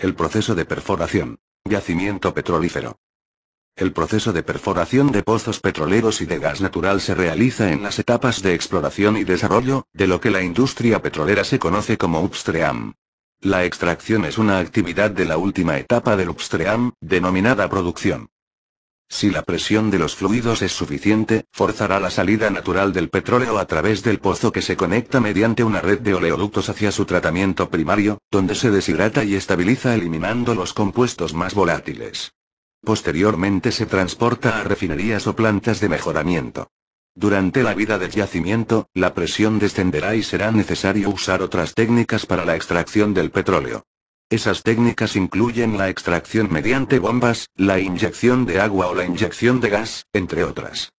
El proceso de perforación. Yacimiento petrolífero. El proceso de perforación de pozos petroleros y de gas natural se realiza en las etapas de exploración y desarrollo, de lo que la industria petrolera se conoce como upstream. La extracción es una actividad de la última etapa del upstream, denominada producción. Si la presión de los fluidos es suficiente, forzará la salida natural del petróleo a través del pozo que se conecta mediante una red de oleoductos hacia su tratamiento primario, donde se deshidrata y estabiliza eliminando los compuestos más volátiles. Posteriormente se transporta a refinerías o plantas de mejoramiento. Durante la vida del yacimiento, la presión descenderá y será necesario usar otras técnicas para la extracción del petróleo. Esas técnicas incluyen la extracción mediante bombas, la inyección de agua o la inyección de gas, entre otras.